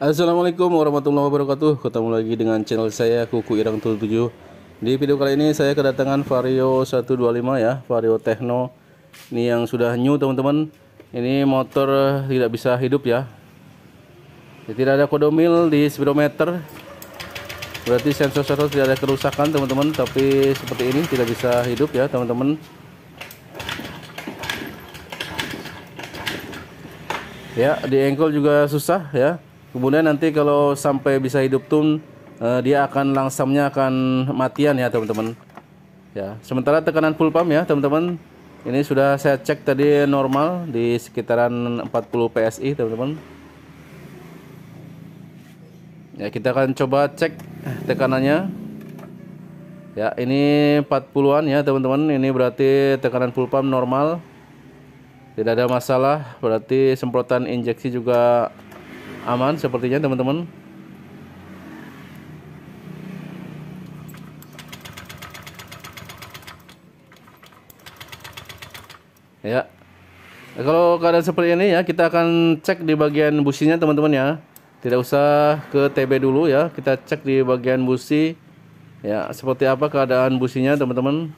Assalamualaikum warahmatullahi wabarakatuh Ketemu lagi dengan channel saya Kuku Irang 27 Di video kali ini saya kedatangan Vario 125 ya Vario Techno Ini yang sudah new teman-teman Ini motor tidak bisa hidup ya, ya Tidak ada kodomil di speedometer Berarti sensor sensor tidak ada kerusakan teman-teman Tapi seperti ini tidak bisa hidup ya teman-teman Ya di engkol juga susah ya kemudian nanti kalau sampai bisa hidup tun uh, dia akan langsamnya akan matian ya teman-teman ya sementara tekanan full pump ya teman-teman ini sudah saya cek tadi normal di sekitaran 40 PSI teman-teman ya kita akan coba cek tekanannya ya ini 40-an ya teman-teman ini berarti tekanan full pump normal tidak ada masalah berarti semprotan injeksi juga aman sepertinya teman-teman ya nah, kalau keadaan seperti ini ya kita akan cek di bagian businya teman-teman ya tidak usah ke TB dulu ya kita cek di bagian busi ya seperti apa keadaan businya teman-teman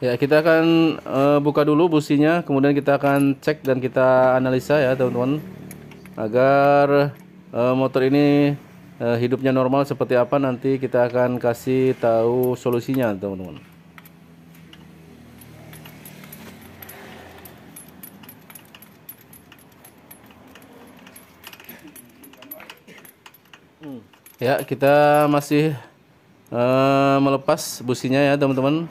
Ya, kita akan uh, buka dulu businya, kemudian kita akan cek dan kita analisa ya, teman-teman. Agar uh, motor ini uh, hidupnya normal seperti apa nanti kita akan kasih tahu solusinya, teman-teman. Ya, kita masih uh, melepas businya ya, teman-teman.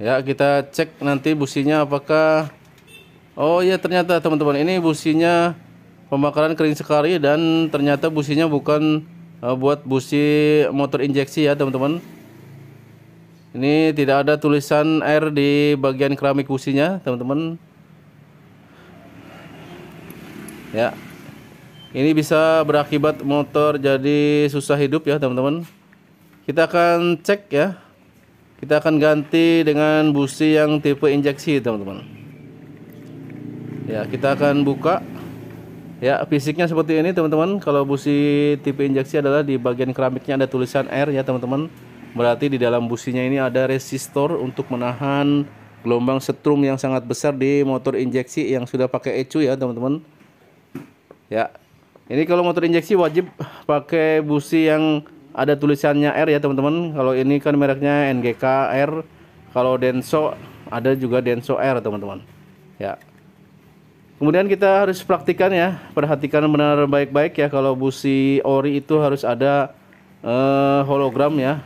ya kita cek nanti businya apakah oh iya ternyata teman-teman ini businya pembakaran kering sekali dan ternyata businya bukan uh, buat busi motor injeksi ya teman-teman ini tidak ada tulisan air di bagian keramik businya teman-teman ya ini bisa berakibat motor jadi susah hidup ya teman-teman kita akan cek ya kita akan ganti dengan busi yang tipe injeksi teman-teman ya kita akan buka ya fisiknya seperti ini teman-teman kalau busi tipe injeksi adalah di bagian keramiknya ada tulisan R ya teman-teman berarti di dalam businya ini ada resistor untuk menahan gelombang setrum yang sangat besar di motor injeksi yang sudah pakai ecu ya teman-teman ya ini kalau motor injeksi wajib pakai busi yang ada tulisannya R ya teman-teman kalau ini kan mereknya NGK R kalau Denso ada juga Denso R teman-teman ya kemudian kita harus praktikan ya perhatikan benar baik-baik ya kalau busi ori itu harus ada eh, hologram ya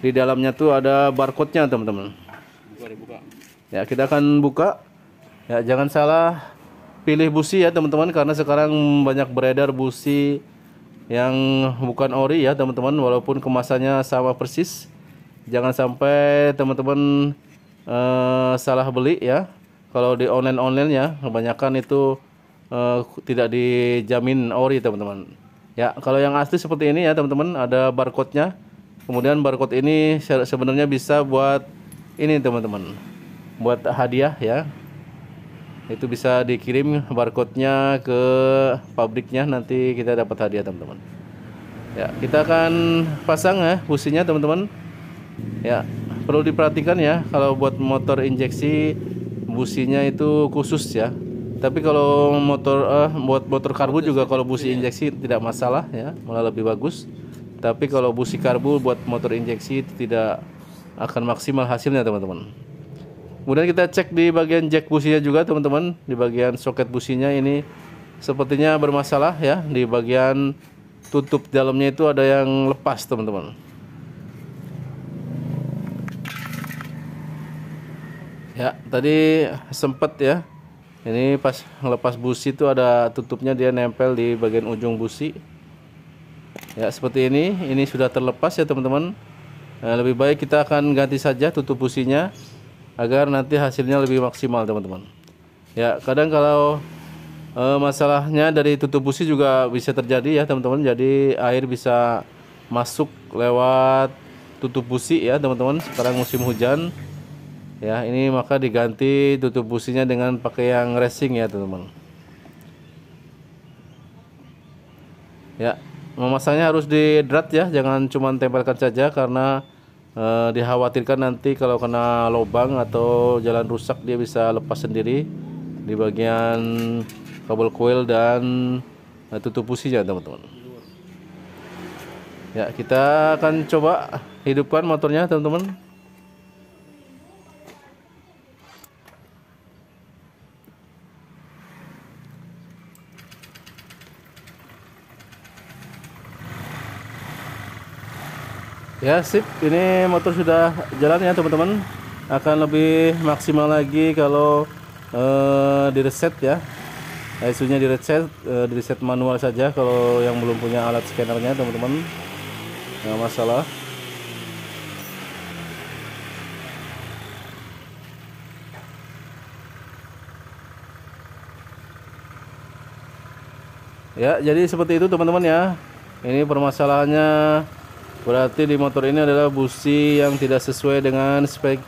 di dalamnya tuh ada barcode-nya teman-teman ya kita akan buka ya jangan salah pilih busi ya teman-teman karena sekarang banyak beredar busi yang bukan ori ya teman-teman walaupun kemasannya sama persis jangan sampai teman-teman uh, salah beli ya kalau di online online ya kebanyakan itu uh, tidak dijamin ori teman-teman ya kalau yang asli seperti ini ya teman-teman ada barcode nya kemudian barcode ini sebenarnya bisa buat ini teman-teman buat hadiah ya itu bisa dikirim barcode-nya ke pabriknya nanti kita dapat hadiah teman-teman ya kita akan pasang ya businya teman-teman ya perlu diperhatikan ya kalau buat motor injeksi businya itu khusus ya tapi kalau motor eh, buat motor karbu juga kalau busi iya. injeksi tidak masalah ya malah lebih bagus tapi kalau busi karbu buat motor injeksi tidak akan maksimal hasilnya teman-teman Kemudian kita cek di bagian jack businya juga teman-teman, di bagian soket businya ini sepertinya bermasalah ya, di bagian tutup dalamnya itu ada yang lepas teman-teman. Ya, tadi sempat ya. Ini pas lepas busi itu ada tutupnya dia nempel di bagian ujung busi. Ya, seperti ini. Ini sudah terlepas ya, teman-teman. Nah, lebih baik kita akan ganti saja tutup businya agar nanti hasilnya lebih maksimal teman-teman ya kadang kalau e, masalahnya dari tutup busi juga bisa terjadi ya teman-teman jadi air bisa masuk lewat tutup busi ya teman-teman sekarang musim hujan ya ini maka diganti tutup businya dengan pakai yang racing ya teman-teman ya memasangnya harus di drat ya jangan cuma tempelkan saja karena Eh, dikhawatirkan nanti kalau kena lubang atau jalan rusak dia bisa lepas sendiri di bagian kabel coil dan eh, tutup tutup businya teman-teman ya kita akan coba hidupkan motornya teman-teman ya sip ini motor sudah jalan ya teman-teman akan lebih maksimal lagi kalau uh, eh, di reset ya Isunya di reset uh, eh, di reset manual saja kalau yang belum punya alat scannernya teman-teman nggak masalah ya jadi seperti itu teman-teman ya ini permasalahannya Berarti di motor ini adalah busi yang tidak sesuai dengan spek,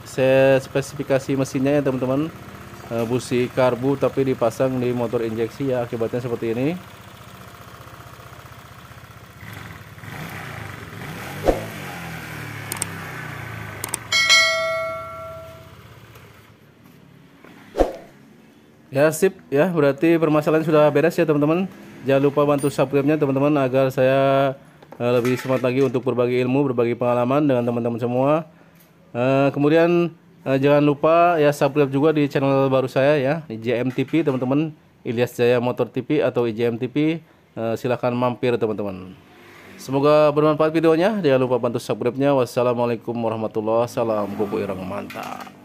spesifikasi mesinnya ya teman-teman. Eh, busi karbu tapi dipasang di motor injeksi ya akibatnya seperti ini. Ya sip ya berarti permasalahan sudah beres ya teman-teman. Jangan lupa bantu subscribe-nya teman-teman agar saya Eh, lebih semangat lagi untuk berbagi ilmu, berbagi pengalaman dengan teman-teman semua. Eh, kemudian eh, jangan lupa ya subscribe juga di channel baru saya ya, IJMTP teman-teman, Ilyas Jaya Motor TV atau IJMTP. silahkan mampir teman-teman. Semoga bermanfaat videonya. Jangan lupa bantu subscribe-nya. Wassalamualaikum warahmatullahi wabarakatuh. Salam kubu irang mantap.